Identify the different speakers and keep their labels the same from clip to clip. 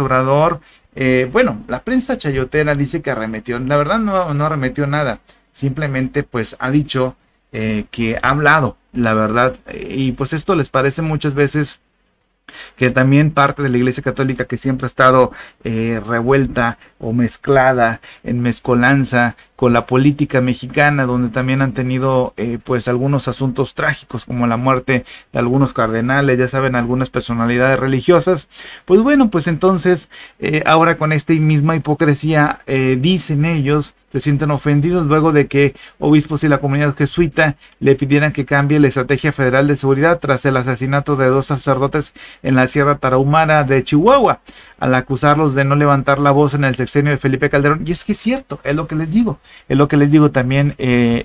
Speaker 1: Obrador, eh, bueno, la prensa chayotera dice que arremetió, la verdad no, no arremetió nada, simplemente pues ha dicho eh, que ha hablado, la verdad, eh, y pues esto les parece muchas veces que también parte de la Iglesia Católica que siempre ha estado revuelta o mezclada en mezcolanza con la política mexicana, donde también han tenido eh, pues algunos asuntos trágicos como la muerte de algunos cardenales, ya saben, algunas personalidades religiosas. Pues bueno, pues entonces eh, ahora con esta misma hipocresía eh, dicen ellos, se sienten ofendidos luego de que obispos y la comunidad jesuita le pidieran que cambie la estrategia federal de seguridad tras el asesinato de dos sacerdotes en la Sierra Tarahumara de Chihuahua, al acusarlos de no levantar la voz en el sexenio de Felipe Calderón. Y es que es cierto, es lo que les digo. Es lo que les digo también, eh,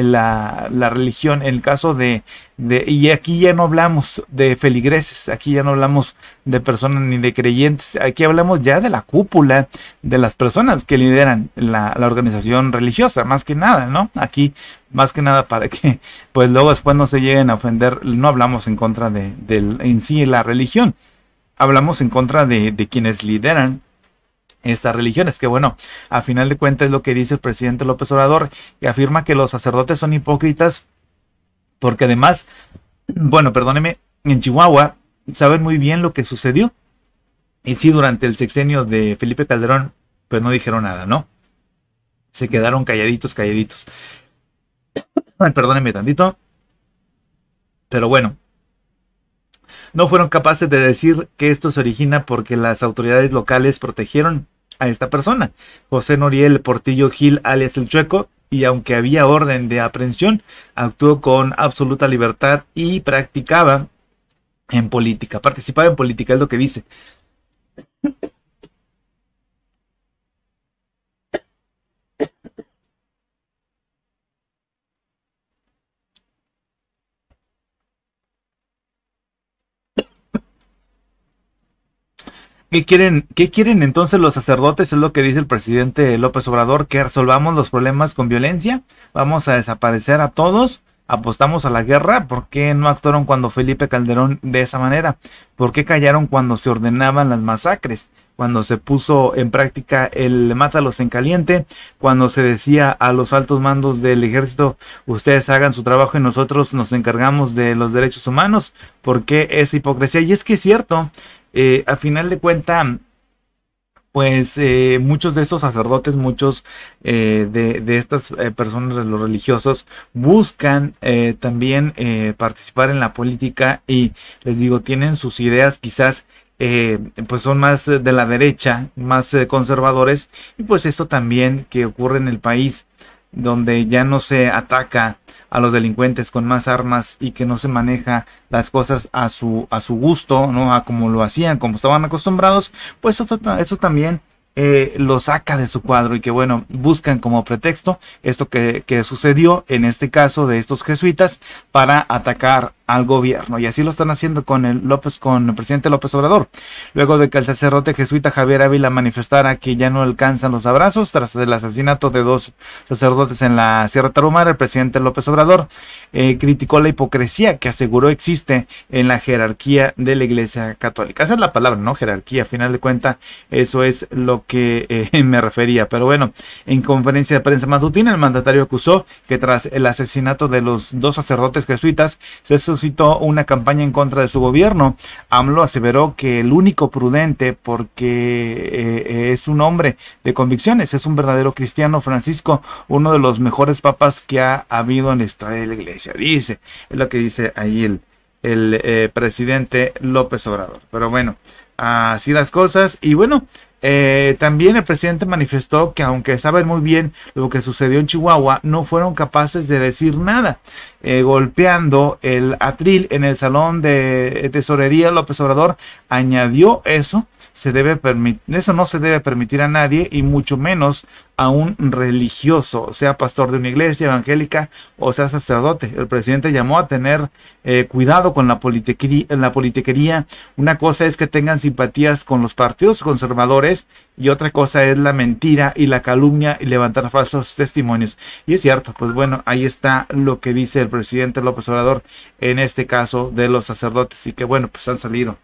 Speaker 1: la, religión, en el caso de, y aquí ya no hablamos de feligreses, aquí ya no hablamos de personas ni de creyentes, aquí hablamos ya de la cúpula, de las personas que lideran la, organización religiosa, más que nada, ¿no? Aquí, más que nada para que, pues luego después no se lleguen a ofender, no hablamos en contra de, en sí la religión, hablamos en contra de quienes lideran estas religiones. Que bueno, a final de cuentas es lo que dice el presidente López Obrador que afirma que los sacerdotes son hipócritas porque además, bueno, perdóneme, en Chihuahua saben muy bien lo que sucedió. Y si durante el sexenio de Felipe Calderón, pues no dijeron nada, ¿no? Se quedaron calladitos, calladitos. perdóneme tantito. Pero bueno, no fueron capaces de decir que esto se origina porque las autoridades locales protegieron a esta persona, José Noriel Portillo Gil, alias el Chueco, y aunque había orden de aprehensión, actuó con absoluta libertad y practicaba en política, participaba en política, es lo que dice. ¿Qué quieren, ¿Qué quieren entonces los sacerdotes? Es lo que dice el presidente López Obrador, que resolvamos los problemas con violencia, vamos a desaparecer a todos, apostamos a la guerra, ¿por qué no actuaron cuando Felipe Calderón de esa manera? ¿Por qué callaron cuando se ordenaban las masacres? Cuando se puso en práctica el mátalos en caliente, cuando se decía a los altos mandos del ejército, ustedes hagan su trabajo y nosotros nos encargamos de los derechos humanos, ¿por qué esa hipocresía? Y es que es cierto, eh, a final de cuenta, pues eh, muchos de estos sacerdotes, muchos eh, de, estas eh, personas, de los religiosos, buscan también participar en la política y les digo, tienen sus ideas quizás. pues son más de la derecha, más conservadores, y pues esto también que ocurre en el país, donde ya no se ataca a los delincuentes con más armas y que no se maneja las cosas a su, a su gusto, ¿no? A como lo hacían, como estaban acostumbrados, pues eso, también eh, lo saca de su cuadro y que bueno, buscan como pretexto esto que, que, sucedió en este caso de estos jesuitas para atacar al gobierno. Y así lo están haciendo con el López, con el presidente López Obrador. Luego de que el sacerdote jesuita Javier Ávila manifestara que ya no alcanzan los abrazos tras el asesinato de dos sacerdotes en la Sierra Tarumara, el presidente López Obrador eh, criticó la hipocresía que aseguró existe en la jerarquía de la Iglesia Católica. Esa es la palabra, ¿no? Jerarquía. A final de cuenta, eso es lo que eh, me refería. Pero bueno, en conferencia de prensa matutina, el mandatario acusó que tras el asesinato de los dos sacerdotes jesuitas se sus citó una campaña en contra de su gobierno. AMLO aseveró que el único prudente, porque eh, es un hombre de convicciones, es un verdadero cristiano, Francisco, uno de los mejores papas que ha habido en la historia de la iglesia. Dice, es lo que dice ahí el, el eh, presidente López Obrador. Pero bueno, así las cosas. Y bueno, eh, también el presidente manifestó que aunque saben muy bien lo que sucedió en Chihuahua, no fueron capaces de decir nada, eh, golpeando el atril en el salón de tesorería López Obrador, añadió eso, se debe eso no se debe permitir a nadie y mucho menos a un religioso, sea pastor de una iglesia evangélica o sea sacerdote. El presidente llamó a tener eh, cuidado con la politiquería, la politiquería. Una cosa es que tengan simpatías con los partidos conservadores y otra cosa es la mentira y la calumnia y levantar falsos testimonios. Y es cierto, pues bueno, ahí está lo que dice el presidente López Obrador en este caso de los sacerdotes y que bueno, pues han salido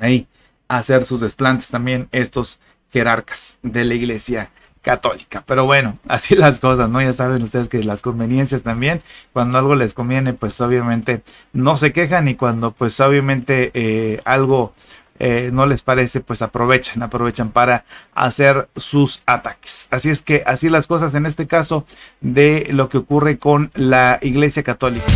Speaker 1: ahí a hacer sus desplantes también estos jerarcas de la iglesia católica. Pero bueno, así las cosas, ¿no? Ya saben ustedes que las conveniencias también, cuando algo les conviene, pues obviamente no se quejan y cuando pues obviamente eh, algo eh, no les parece, pues aprovechan, aprovechan para hacer sus ataques. Así es que así las cosas en este caso de lo que ocurre con la Iglesia Católica.